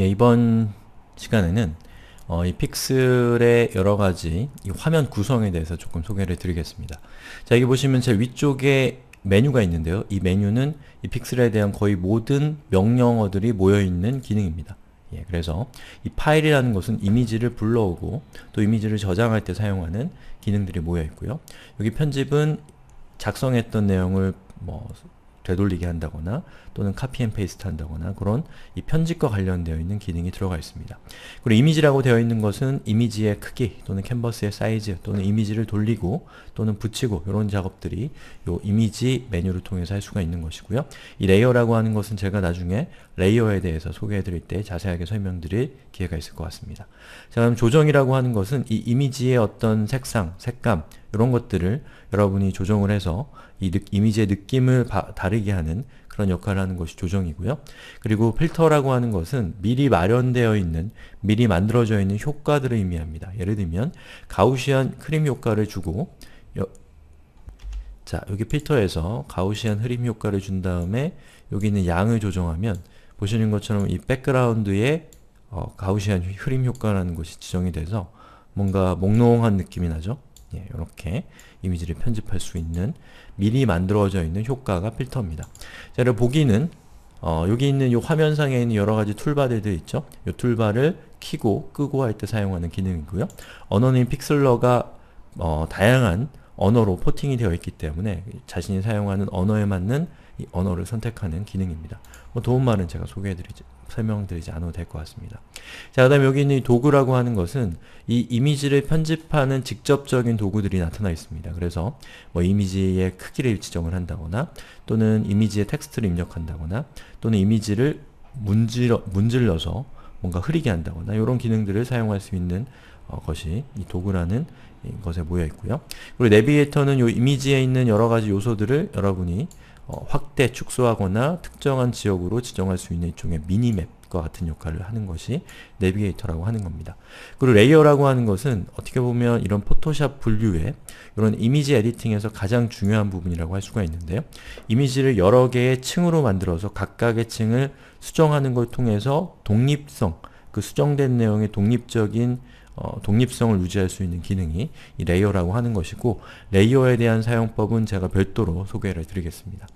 예, 이번 시간에는 어, 이 픽셀의 여러 가지 화면 구성에 대해서 조금 소개를 드리겠습니다. 자, 여기 보시면 제 위쪽에 메뉴가 있는데요. 이 메뉴는 이 픽셀에 대한 거의 모든 명령어들이 모여있는 기능입니다. 예, 그래서 이 파일이라는 것은 이미지를 불러오고 또 이미지를 저장할 때 사용하는 기능들이 모여있고요. 여기 편집은 작성했던 내용을 뭐 되돌리게 한다거나 또는 카피 앤 페이스트 한다거나 그런 이 편집과 관련되어 있는 기능이 들어가 있습니다. 그리고 이미지라고 되어 있는 것은 이미지의 크기 또는 캔버스의 사이즈 또는 이미지를 돌리고 또는 붙이고 이런 작업들이 요 이미지 메뉴를 통해서 할 수가 있는 것이고요. 이 레이어라고 하는 것은 제가 나중에 레이어에 대해서 소개해드릴 때 자세하게 설명드릴 기회가 있을 것 같습니다. 자 그럼 조정이라고 하는 것은 이 이미지의 어떤 색상, 색감, 이런 것들을 여러분이 조정을 해서 이 느, 이미지의 느낌을 바, 다르게 하는 그런 역할을 하는 것이 조정이고요. 그리고 필터라고 하는 것은 미리 마련되어 있는, 미리 만들어져 있는 효과들을 의미합니다. 예를 들면 가우시안 크림 효과를 주고 여, 자, 여기 필터에서 가우시안 흐림 효과를 준 다음에 여기 있는 양을 조정하면 보시는 것처럼 이 백그라운드에 어, 가우시안 흐림 효과라는 것이 지정이 돼서 뭔가 몽롱한 느낌이 나죠? 예, 이렇게 이미지를 편집할 수 있는 미리 만들어져 있는 효과가 필터입니다. 자, 를 보기는 어, 여기 있는 이 화면상에 있는 여러가지 툴바들 있죠. 이 툴바를 키고 끄고 할 때 사용하는 기능이고요. 언어는 픽슬러가 어, 다양한 언어로 포팅이 되어 있기 때문에 자신이 사용하는 언어에 맞는 이 언어를 선택하는 기능입니다. 뭐 도움말은 제가 소개해드리지, 설명드리지 않아도 될 것 같습니다. 자, 그 다음에 여기 있는 도구라고 하는 것은 이 이미지를 편집하는 직접적인 도구들이 나타나 있습니다. 그래서 뭐 이미지의 크기를 지정을 한다거나 또는 이미지의 텍스트를 입력한다거나 또는 이미지를 문질러, 문질러서 뭔가 흐리게 한다거나 이런 기능들을 사용할 수 있는 어, 것이 이 도구라는 것에 모여 있고요. 그리고 내비게이터는 이 이미지에 있는 여러 가지 요소들을 여러분이 어, 확대, 축소하거나 특정한 지역으로 지정할 수 있는 일종의 미니맵과 같은 역할을 하는 것이 내비게이터라고 하는 겁니다. 그리고 레이어라고 하는 것은 어떻게 보면 이런 포토샵 분류에 이런 이미지 에디팅에서 가장 중요한 부분이라고 할 수가 있는데요. 이미지를 여러 개의 층으로 만들어서 각각의 층을 수정하는 걸 통해서 독립성, 그 수정된 내용의 독립적인 어, 독립성을 유지할 수 있는 기능이 이 레이어라고 하는 것이고 레이어에 대한 사용법은 제가 별도로 소개를 드리겠습니다.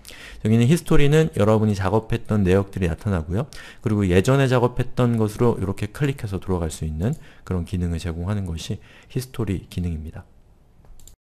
여기는 히스토리는 여러분이 작업했던 내역들이 나타나고요. 그리고 예전에 작업했던 것으로 이렇게 클릭해서 돌아갈 수 있는 그런 기능을 제공하는 것이 히스토리 기능입니다.